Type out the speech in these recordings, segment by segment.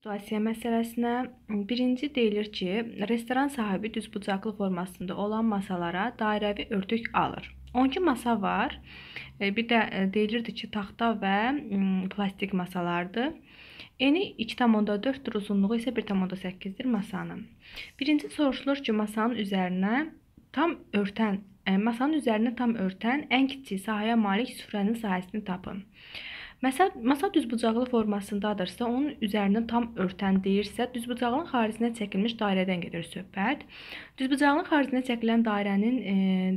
Situasiya məsələsinə birinci deyilir ki, restoran sahibi düzbucaqlı formasında olan masalara dairəvi örtük alır. 12 masa var. E, bir də e, deyilirdi ki, taxta və plastik masalardır. Eni 2.4-dir, uzunluğu isə 1.8-dir masanın. Birinci soruşulur ki, masanın üzərinə tam örtən, e, masanın üzərinə tam örtən ən kiçik sahəyə malik süfrənin sahəsini tapın. Məsəl, masa düzbucaqlı formasındadırsa, onun üzərindən tam örtən deyirsə, düzbucağın xaricinə çəkilmiş dairədən gedir söhbət. Düzbucağın xaricinə çəkilən dairənin e,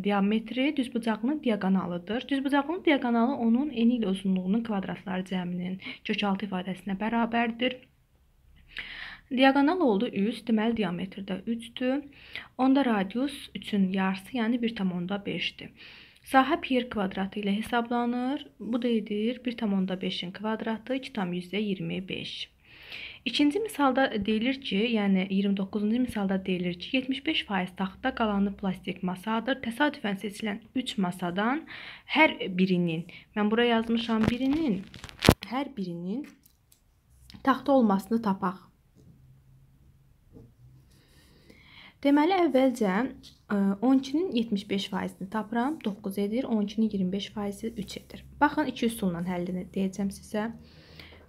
diametri düzbucağının diaqonalıdır. Düzbucağın diaqonalı onun eni ilə uzunluğunun kvadratları cəminin kökaltı ifadəsinə bərabərdir. Diaqonal oldu 3, deməli diametrdə 3-dür. Onda radius 3-ün yarısı, yəni 1.5-dir. Sahə yer kvadratı ilə hesablanır. Bu da edir 1,5-in kvadratı 2,25. İkinci misalda deyilir ki, yəni 29-cu misalda deyilir ki, 75% taxta qalanı plastik masadır. Təsadüfən seçilən 3 masadan hər birinin, mən bura yazmışam birinin, hər birinin taxta olmasını tapaq. Deməli, əvvəlcə 12-nin e, 75%-ni tapıram, 9 edir. 12-nin 25%-i 3 edir. Baxın, 2 üsulla həllini deyəcəm sizə.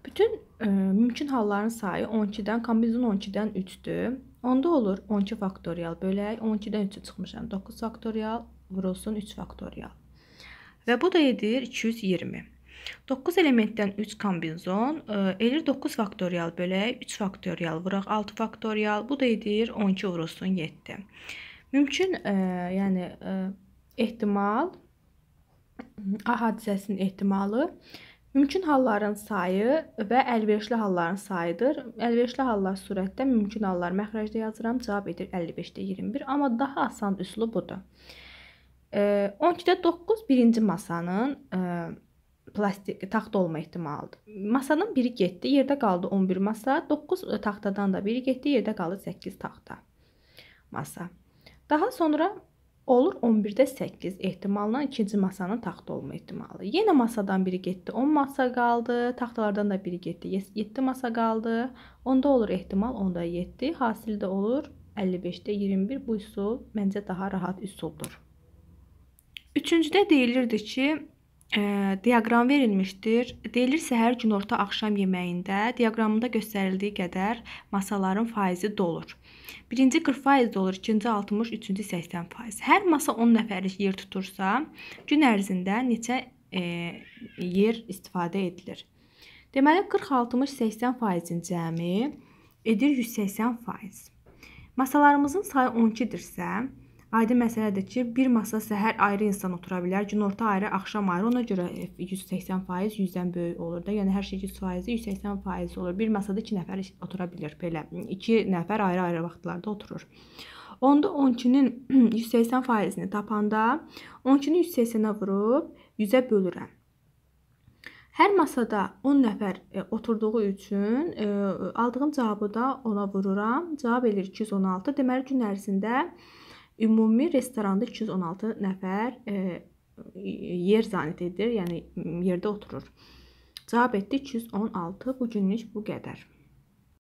Bütün ə, e, mümkün halların sayı 12-dən, kombinizon 12-dən 3-dür. Onda olur 12 faktorial bölək, 12-dən 3-ü çıxmışam. 9 faktorial vurulsun 3 faktorial. Və bu da edir 220. 9 elementdən 3 kombinzon, e, elir 9 faktorial bölək, 3 faktorial vuraq 6 faktorial, bu da edir 12 vurulsun 7. Mümkün, ə, e, yəni ə, e, ehtimal A hadisəsinin ehtimalı Mümkün halların sayı və əlverişli halların sayıdır. Əlverişli hallar surətdə mümkün hallar məxrəcdə yazıram, cavab edir 55-də 21, amma daha asan üslub budur. 12-də 9 birinci masanın plastik taxt olma ehtimalıdır. Masanın biri getdi, yerdə qaldı 11 masa, 9 e, taxtadan da biri getdi, yerdə qaldı 8 taxta masa. Daha sonra olur 11-də 8 ehtimalla ikinci masanın taxta olma ehtimalı. Yenə masadan biri getdi, 10 masa qaldı, taxtalardan da biri getdi, 7 masa qaldı. Onda olur ehtimal 10-da 7, hasil də olur 55-də 21. Bu üsul məncə daha rahat üsuldur. Üçüncüdə deyilirdi ki, diaqram verilmişdir. Deyilir səhər, günorta, axşam yeməyində diaqramında göstərildiyi qədər masaların faizi dolur. Birinci 40% dolur, ikinci 60, üçüncü 80%. Hər masa 10 nəfərlik yer tutursa, gün ərzində neçə e, yer istifadə edilir? Deməli 40, 60, 80%-in cəmi edir 180%. Masalarımızın sayı 12-dirsə, Aydın məsələdir ki, bir masa səhər ayrı insan otura bilər, günorta ayrı, axşam ayrı. Ona görə 180% e, 100-dən böyük olur da. Yəni hər şey 100%-i 180% olur. Bir masada 2 nəfər otura bilir belə. 2 nəfər ayrı-ayrı vaxtlarda oturur. Onda 12-nin 180%-ni tapanda 12-ni 180-ə vurub 100-ə bölürəm. Hər masada 10 nəfər e, oturduğu üçün e, aldığım cavabı da ona vururam. Cavab eləyir 216. Deməli gün ərzində Ümumi restoranda 216 nəfər e, yer zanit edir, yəni yerdə oturur. Cavab etdi 216. Bu günlük bu qədər.